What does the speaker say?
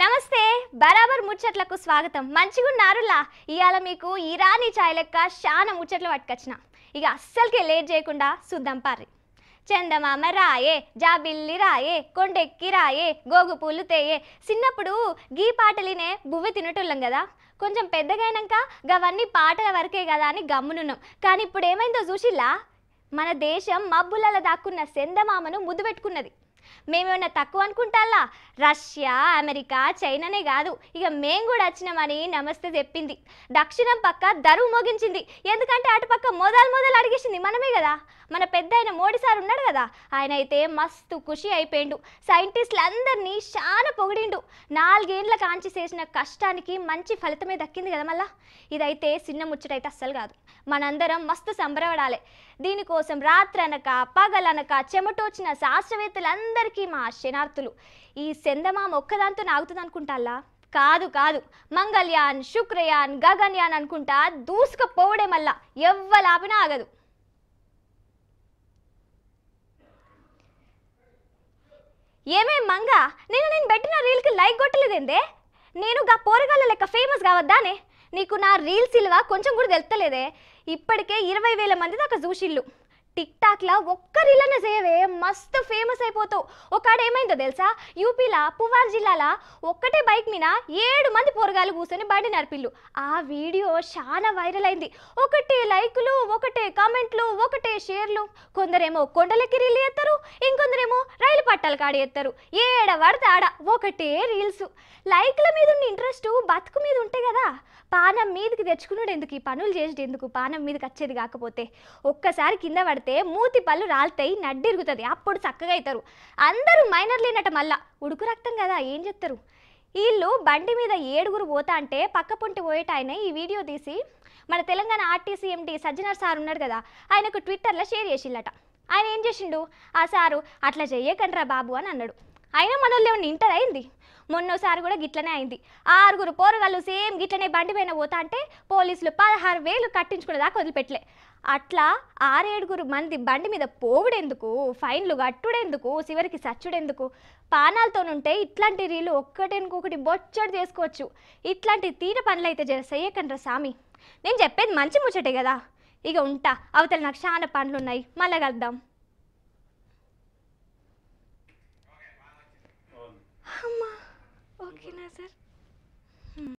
నమస్తే బరాబర్ ముచ్చట్లకు స్వాగతం మంచిగున్నారులా ఇవాళ మీకు ఇరానీ చాయ్ లెక్క చాలా ముచ్చట్లు పట్టుకొచ్చిన ఇక అస్సలకే లేట్ చేయకుండా చూద్దాం పారి చందమామ రాయే జాబిల్లి రాయే కొండెక్కి రాయే గోగు పూలు తేయే చిన్నప్పుడు గీ పాటలినే బువ్వ తినటోళ్ళం కదా కొంచెం పెద్దగైనాక గవన్నీ పాటల వరకే కదా అని గమ్మునున్నాం కానీ ఇప్పుడు ఏమైందో చూసిలా మన దేశం మబ్బులలో దాక్కున్న చందమామను ముద్దు పెట్టుకున్నది మేమేమన్నా తక్కువ అనుకుంటాలా రష్యా అమెరికా చైనానే కాదు ఇక మేం కూడా వచ్చినామని నమస్తే చెప్పింది దక్షిణం పక్క దరువు మోగించింది ఎందుకంటే అటు పక్క మొదలు మొదలు అడిగేసింది మనమే కదా మన పెద్ద ఆయన మోడీ సార్ ఉన్నాడు కదా ఆయన అయితే మస్తు ఖుషి అయిపోయిండు సైంటిస్టులు అందరినీ చాలా పొగిడిండు నాలుగేండ్ల కాంచి చేసిన కష్టానికి మంచి ఫలితమే దక్కింది కదా మళ్ళా ఇదైతే చిన్న ముచ్చటైతే అస్సలు కాదు మనందరం మస్తు సంబరపడాలి దీనికోసం రాత్రనక పగలనక చెమటోచిన శాస్త్రవేత్తలు అందరికీ మా శనార్థులు ఈ సెందమా ఒక్కదాంతో నాగుతుంది అనుకుంటాలా కాదు కాదు మంగళయాన్ శుక్రయాన్ గగన్యాన్ అనుకుంటా దూసుకపోవడే మళ్ళా లాభన ఆగదు ఏమే మంగ నేను నేను పెట్టిన రీల్కి లైక్ కొట్టలేదేందే నేను గా పోరగాళ్ళ లెక్క ఫేమస్ కావద్దానే నీకు నా రీల్స్ ఇల్వా కొంచెం కూడా తెలుస్తలేదే ఇప్పటికే ఇరవై వేల మంది దాకా చూసిళ్ళు టిక్టాక్లా ఒక్క రీలన్న చేయవే మస్తు ఫేమస్ అయిపోతావు ఒకడు ఏమైందో తెలుసా యూపీలా పువార్ జిల్లాలా ఒక్కటే బైక్ మీద ఏడు మంది పోరగాలు కూర్చొని బండి నడిపిల్లు ఆ వీడియో చాలా వైరల్ అయింది ఒకటే లైకులు ఒకటే కామెంట్లు ఒకటే షేర్లు కొందరేమో కొండలకి రీల్ ఎత్తారు ఇంకొందరేమో రైలు పట్టాలు కాడి ఎత్తారు ఏడ పడితే ఆడ ఒకటే రీల్స్ లైక్ల మీద ఉన్న ఇంట్రెస్ట్ బతుకు మీద ఉంటే కదా పానం మీదకి తెచ్చుకున్నాడు ఎందుకు ఈ పనులు చేసేది ఎందుకు పానం మీదకి వచ్చేది కాకపోతే ఒక్కసారి కింద పడితే తాగితే మూతి పళ్ళు రాలుతాయి నడ్డిరుగుతుంది అప్పుడు చక్కగా అవుతారు అందరూ మైనర్ లేనట మళ్ళా ఉడుకు రక్తం కదా ఏం చెప్తారు వీళ్ళు బండి మీద ఏడుగురు పోతా అంటే పక్క పొంటి పోయేట ఆయన ఈ వీడియో తీసి మన Telangana RTC MD Sajjanar sir ఉన్నాడు కదా ఆయనకు ట్విట్టర్లో షేర్ చేసిల్లట ఆయన ఏం చేసిండు ఆ సారు అట్లా చెయ్యకండ్రా బాబు అని అన్నాడు అయినా మనల్ని ఏమన్నా ఇంటర్ అయింది మొన్నోసారి కూడా గిట్లనే అయింది ఆరుగురు పోరగాళ్ళు సేమ్ గిట్లనే బండి పైన పోతా అంటే పోలీసులు పదహారు వేలు కట్టించుకునే దాకా వదిలిపెట్టలే అట్లా ఆరేడుగురు మంది బండి మీద పోవుడెందుకు ఫైన్లు కట్టుడెందుకు చివరికి సచ్చుడెందుకు పానాలతోనుంటే ఇట్లాంటి రీలు ఒక్కటినకొకటి బొచ్చడి చేసుకోవచ్చు ఇట్లాంటి తీర పనులు అయితే జర చెయ్యకండ్రా సామి నేను చెప్పేది మంచి ముచ్చటే కదా ఇక ఉంటా అవతల నాకు చాలా పనులు ఉన్నాయి మళ్ళా కలుద్దాం